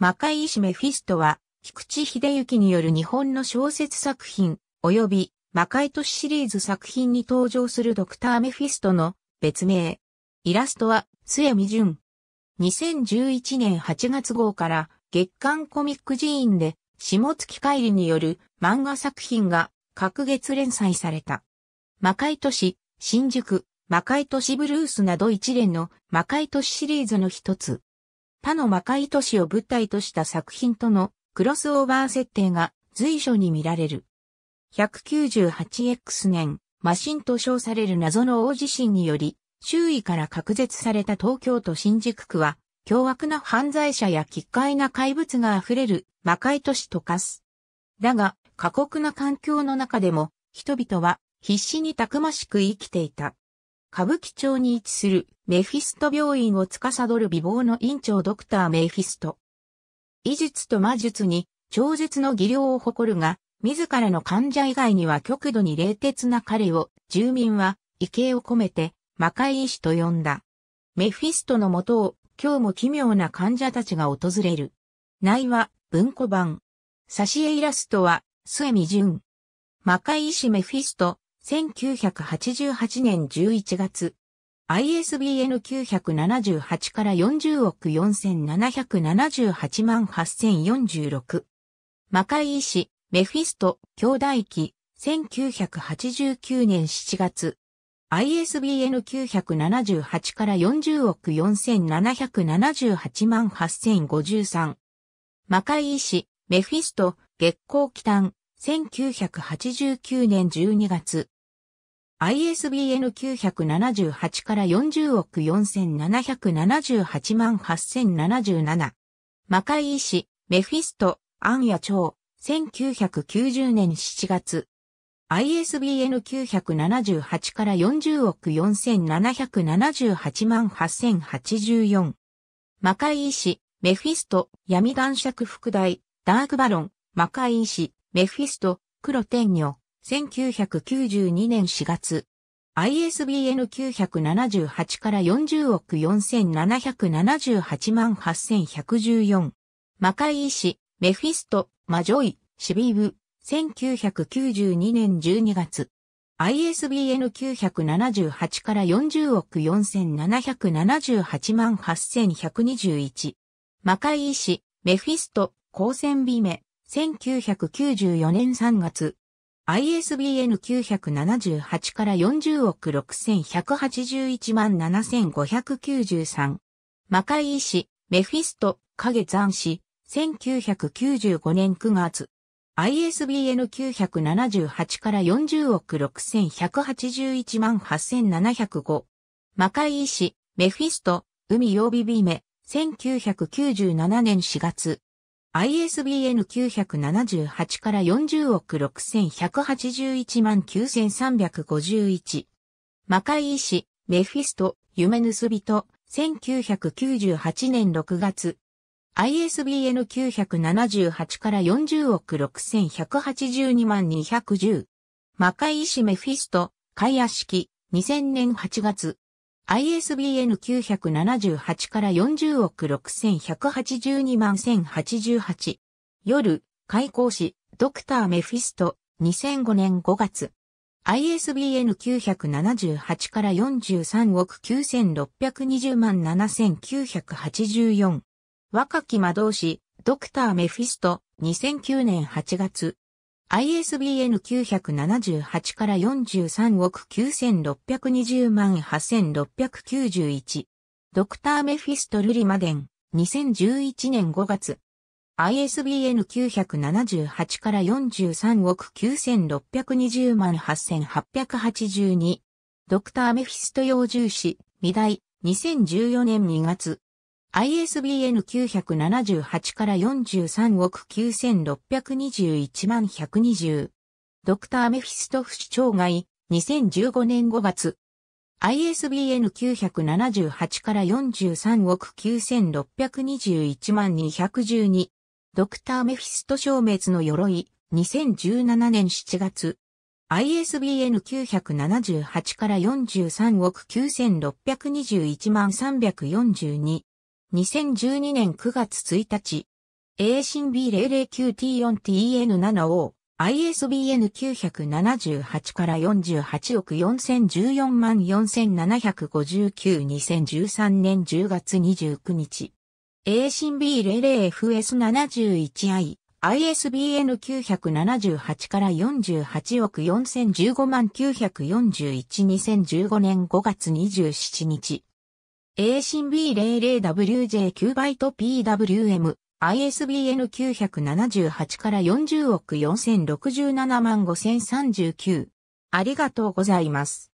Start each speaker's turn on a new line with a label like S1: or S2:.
S1: 魔界医師メフィストは、菊池秀幸による日本の小説作品、及び魔界都市シリーズ作品に登場するドクターメフィストの別名。イラストは、末見純。2011年8月号から月刊コミック寺院で、下月帰りによる漫画作品が各月連載された。魔界都市、新宿、魔界都市ブルースなど一連の魔界都市シリーズの一つ。他の魔界都市を舞台とした作品とのクロスオーバー設定が随所に見られる。198X 年、魔神と称される謎の大地震により、周囲から隔絶された東京都新宿区は、凶悪な犯罪者や奇怪な怪物が溢れる魔界都市と化す。だが、過酷な環境の中でも、人々は必死にたくましく生きていた。歌舞伎町に位置するメフィスト病院を司る美貌の院長ドクターメフィスト。医術と魔術に超絶の技量を誇るが、自らの患者以外には極度に冷徹な彼を住民は畏敬を込めて魔界医師と呼んだ。メフィストのもとを今日も奇妙な患者たちが訪れる。内は文庫版。挿絵イラストは末見純。魔界医師メフィスト、1988年11月、ISBN 978から40億4778万8046。魔界医師、メフィスト、兄弟期、1989年7月。ISBN 978から40億4778万8053。魔界医師、メフィスト、月光期短、1989年12月。ISBN 978から40億4778万8077。魔界医師、メフィスト、アンヤ蝶、1990年7月。ISBN 978から40億4778万8084。魔界医師、メフィスト、闇男爵副大、ダークバロン、魔界医師、メフィスト、黒天女、1992年4月。ISBN 978から40億4778万8114。魔界医師、メフィスト、マジョイ、シビーブ、1992年12月。ISBN 978から40億4778万8121。魔界医師、メフィスト、光線美名。1994年3月、ISBN 978から40億6181万7593。魔界医師、メフィスト、影残死、1995年9月。ISBN 978から40億6181万8705。魔界医師、メフィスト、海曜日ビメ、1997年4月。ISBN 978から40億6181万9351。魔界医師、メフィスト、夢盗人、1998年6月。ISBN 978から40億6182万210。魔界医師メフィスト、海屋式、2000年8月。ISBN 978から40億6182万1088。夜、開口誌、ドクター・メフィスト、2005年5月。ISBN 978から43億9620万7984。若き魔導士、ドクター・メフィスト、2009年8月。ISBN 978から43億9620万8691。ドクターメフィスト・ルリマデン、2011年5月。ISBN 978から43億9620万8882。ドクターメフィスト用重視、未来、2014年2月。ISBN 978から43億9621万120。ドクター・メフィストフ氏生外、2015年5月。ISBN 978から43億9621万212。ドクター・メフィスト消滅の鎧、2017年7月。ISBN 978から43億9621万342。2012年9月1日、A 新 B009T4TN7O、ISBN978 から48億4014万4759-2013年10月29日。A 新 B00FS71I、ISBN978 から48億4015万941-2015年5月27日。A c B00WJ9 バイト PWM ISBN 978から40億4067万5039。ありがとうございます。